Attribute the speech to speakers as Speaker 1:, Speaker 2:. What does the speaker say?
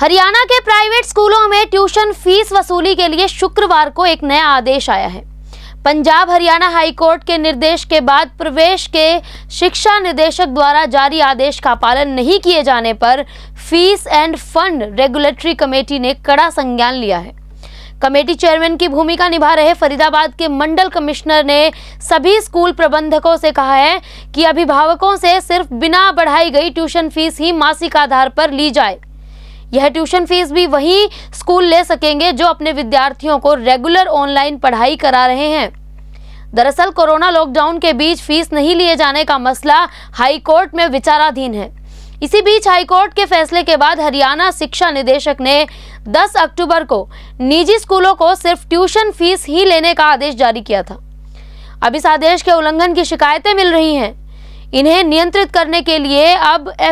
Speaker 1: हरियाणा के प्राइवेट स्कूलों में ट्यूशन फीस वसूली के लिए शुक्रवार को एक नया आदेश आया है पंजाब हरियाणा हाईकोर्ट के निर्देश के बाद प्रवेश के शिक्षा निदेशक द्वारा जारी आदेश का पालन नहीं किए जाने पर fees and fund regulatory committee ने कड़ा संज्ञान लिया है कमेटी चेयरमैन की भूमिका निभा रहे फरीदाबाद के मंडल कमिश्नर ने सभी स्कूल प्रबंधकों से कहा है कि अभिभावकों से सिर्फ बिना बढ़ाई गई ट्यूशन फीस ही मासिक आधार पर ली जाए यह ट्यूशन फीस भी वही स्कूल ले सकेंगे जो अपने विद्यार्थियों को रेगुलर ऑनलाइन पढ़ाई करा रहे हैं दरअसल कोरोना लॉकडाउन के बीच फीस नहीं लिए जाने का मसला हाईकोर्ट में विचाराधीन है इसी बीच हाईकोर्ट के फैसले के बाद हरियाणा शिक्षा निदेशक ने 10 अक्टूबर को निजी स्कूलों को सिर्फ ट्यूशन फीस ही लेने का आदेश जारी किया था अब इस आदेश के उल्लंघन की शिकायतें मिल रही हैं इन्हें नियंत्रित करने के लिए अब एफ